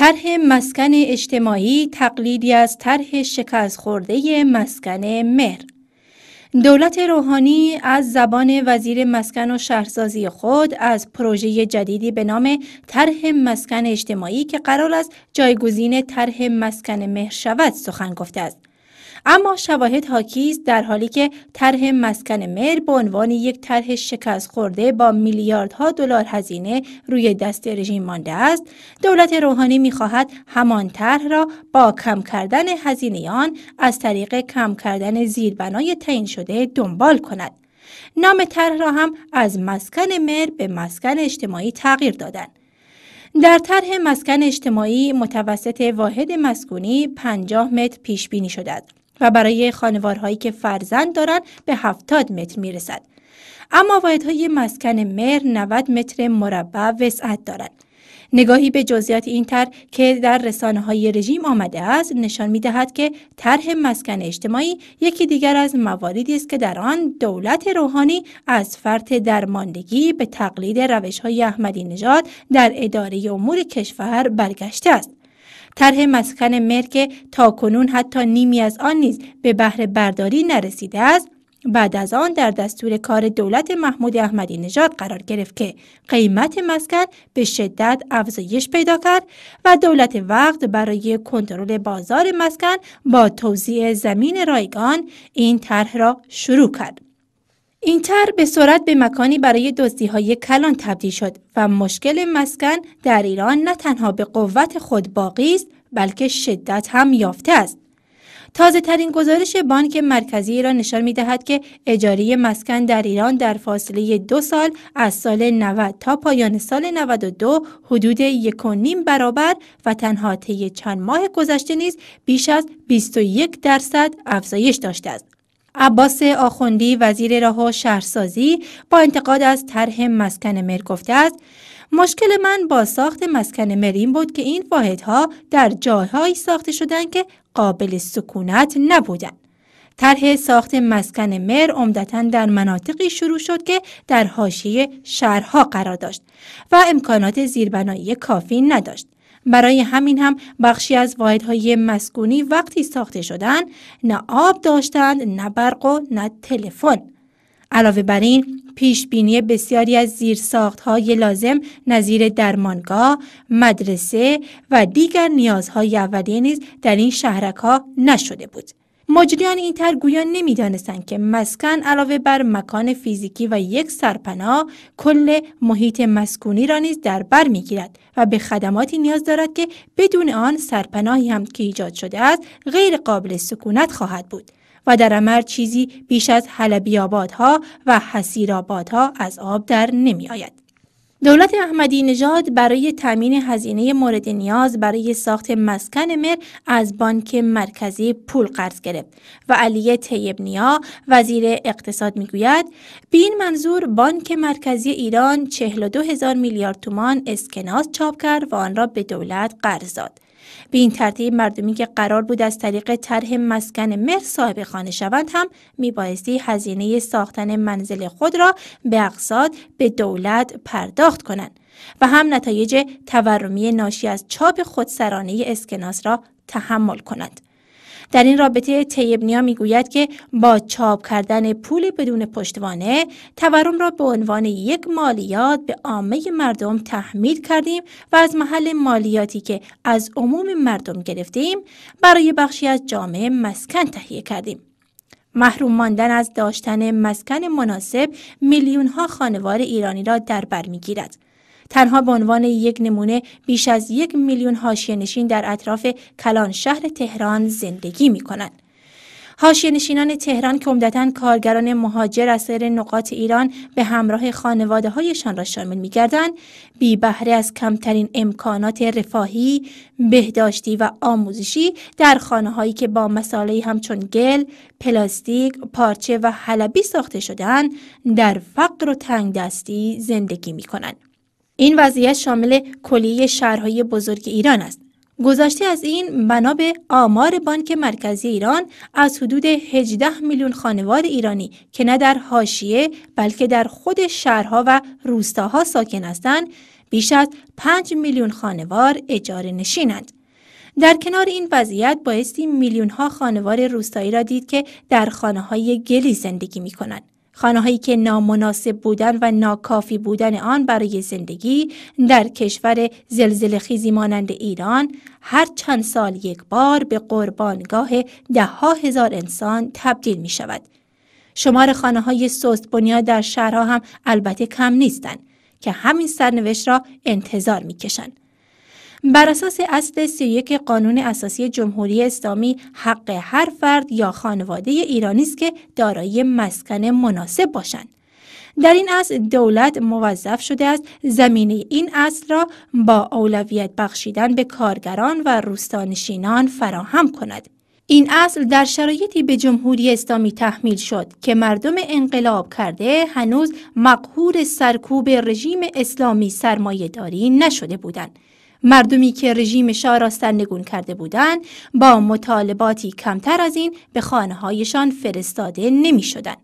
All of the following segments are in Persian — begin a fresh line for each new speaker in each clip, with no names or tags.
طرح مسکن اجتماعی تقلیدی از طرح شکست خورده مسکن مهر دولت روحانی از زبان وزیر مسکن و شهرسازی خود از پروژه جدیدی به نام طرح مسکن اجتماعی که قرار است جایگزین طرح مسکن مهر شود سخن گفته است اما شواهد حاکی است در حالی که طرح مسکن مر به عنوان یک طرح شکست خورده با میلیاردها دلار هزینه روی دست رژیم مانده است دولت روحانی میخواهد همان طرح را با کم کردن هزینه آن از طریق کم کردن زیربنای تعیین شده دنبال کند نام طرح را هم از مسکن مر به مسکن اجتماعی تغییر دادند در طرح مسکن اجتماعی متوسط واحد مسکونی 50 متر پیش بینی شده است و برای خانوارهایی که فرزند دارند به 70 متر می رسد. اما واحدهای مسکن مر 90 متر مربع وسعت دارند. نگاهی به جزئیات این تر که در رسانه های رژیم آمده است نشان می دهد که طرح مسکن اجتماعی یکی دیگر از مواردی است که در آن دولت روحانی از فرط درماندگی به تقلید روش های احمدی نژاد در اداره امور کشور برگشته است. طرح مسکن مرک تا کنون حتی نیمی از آن نیز به بهره برداری نرسیده است بعد از آن در دستور کار دولت محمود احمدی نژاد قرار گرفت که قیمت مسکن به شدت افزایش پیدا کرد و دولت وقت برای کنترل بازار مسکن با توزیع زمین رایگان این طرح را شروع کرد این تر به سرعت به مکانی برای دزدی های کلان تبدیل شد و مشکل مسکن در ایران نه تنها به قوت خود باقی است بلکه شدت هم یافته است. تازه ترین گزارش بانک مرکزی ایران نشان می دهد که اجاره مسکن در ایران در فاصله دو سال از سال 90 تا پایان سال 92 حدود یک و نیم برابر و تنها طی چند ماه گذشته نیز بیش از 21 درصد افزایش داشته است. عباس آخوندی وزیر راه و شهرسازی با انتقاد از طرح مسکن مر گفته است مشکل من با ساخت مسکن مر این بود که این واحدها در جاهایی ساخته شدند که قابل سکونت نبودند طرح ساخت مسکن مر عمدتا در مناطقی شروع شد که در حاشیه شهرها قرار داشت و امکانات زیربنایی کافی نداشت برای همین هم بخشی از واحدهای مسکونی وقتی ساخته شدن نه آب داشتند نه برق و نه تلفن علاوه بر این پیش بینی بسیاری از های لازم نظیر درمانگاه، مدرسه و دیگر نیازهای اولیه نیز در این شهرک ها نشده بود. مجریان این تر نمی نمیدانستند که مسکن علاوه بر مکان فیزیکی و یک سرپناه کل محیط مسکونی را نیز در بر میگیرد و به خدماتی نیاز دارد که بدون آن سرپناهی هم که ایجاد شده است غیر قابل سکونت خواهد بود و در امر چیزی بیش از حلبی آبادها و حسیر آبادها از آب در نمی آید. دولت احمدی نژاد برای تامین هزینه مورد نیاز برای ساخت مسکن مر از بانک مرکزی پول قرض گرفت و علی طیب نیا وزیر اقتصاد میگوید به این منظور بانک مرکزی ایران 42 هزار میلیارد تومان اسکناس چاپ کرد و آن را به دولت قرض داد به این ترتیب مردمی که قرار بود از طریق طرح مسکن مهر صاحب خانه شوند هم میبایستی هزینه ساختن منزل خود را به اقصاد به دولت پرداخت کنند و هم نتایج تورمی ناشی از چاپ خودسرانه اسکناس را تحمل کنند. در این رابطه طیبنیا میگوید که با چاپ کردن پول بدون پشتوانه تورم را به عنوان یک مالیات به عامه مردم تحمیل کردیم و از محل مالیاتی که از عموم مردم گرفتیم برای بخشی از جامعه مسکن تهیه کردیم محروم ماندن از داشتن مسکن مناسب میلیون ها خانوار ایرانی را در بر میگیرد تنها به عنوان یک نمونه بیش از یک میلیون حاشیه نشین در اطراف کلان شهر تهران زندگی می کنند. حاشیه نشینان تهران که عمدتا کارگران مهاجر از سایر نقاط ایران به همراه خانواده هایشان را شامل می گردند بی از کمترین امکانات رفاهی، بهداشتی و آموزشی در خانه هایی که با مصالحی همچون گل، پلاستیک، پارچه و حلبی ساخته شدهاند در فقر و دستی زندگی می کنند. این وضعیت شامل کلیه شهرهای بزرگ ایران است. گذشته از این بنا به آمار بانک مرکزی ایران از حدود 18 میلیون خانوار ایرانی که نه در حاشیه بلکه در خود شهرها و روستاها ساکن هستند بیش از 5 میلیون خانوار اجاره نشینند. در کنار این وضعیت بایستی میلیون ها خانوار روستایی را دید که در خانه های گلی زندگی می کنند. خانههایی که نامناسب بودن و ناکافی بودن آن برای زندگی در کشور زلزله خیزی مانند ایران هر چند سال یک بار به قربانگاه ده ها هزار انسان تبدیل می شود. شمار خانه های سست بنیاد در شهرها هم البته کم نیستند که همین سرنوشت را انتظار می کشند. بر اساس اصل 31 قانون اساسی جمهوری اسلامی حق هر فرد یا خانواده ایرانی است که دارای مسکن مناسب باشند در این اصل دولت موظف شده است زمینه این اصل را با اولویت بخشیدن به کارگران و روستانشینان فراهم کند این اصل در شرایطی به جمهوری اسلامی تحمیل شد که مردم انقلاب کرده هنوز مقهور سرکوب رژیم اسلامی سرمایهداری نشده بودند مردمی که رژیم شاه را سرنگون کرده بودند با مطالباتی کمتر از این به خانه هایشان فرستاده نمی شدن.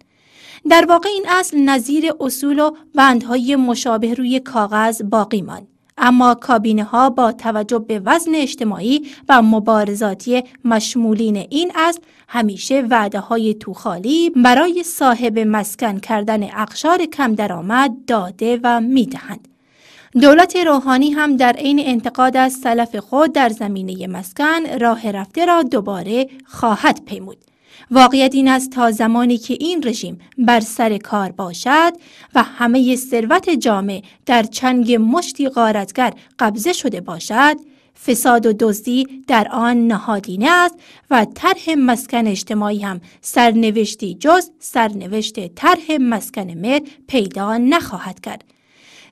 در واقع این اصل نظیر اصول و بندهای مشابه روی کاغذ باقی ماند. اما کابینه ها با توجه به وزن اجتماعی و مبارزاتی مشمولین این اصل همیشه وعده های توخالی برای صاحب مسکن کردن اقشار کم درآمد داده و میدهند. دولت روحانی هم در عین انتقاد از سلف خود در زمینه مسکن راه رفته را دوباره خواهد پیمود. واقعیت این است تا زمانی که این رژیم بر سر کار باشد و همه ثروت جامعه در چنگ مشتی غارتگر قبضه شده باشد فساد و دزدی در آن نهادینه است و طرح مسکن اجتماعی هم سرنوشتی جز سرنوشت طرح مسکن مر پیدا نخواهد کرد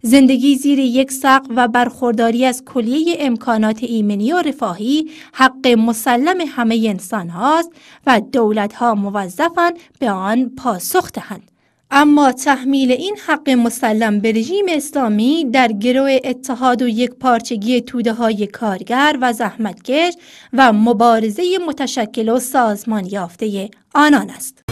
زندگی زیر یک سقف و برخورداری از کلیه امکانات ایمنی و رفاهی حق مسلم همه انسان هاست و دولت ها موظفن به آن پاسخ دهند. اما تحمیل این حق مسلم به رژیم اسلامی در گروه اتحاد و یک پارچگی توده های کارگر و زحمتکش و مبارزه متشکل و سازمان یافته آنان است.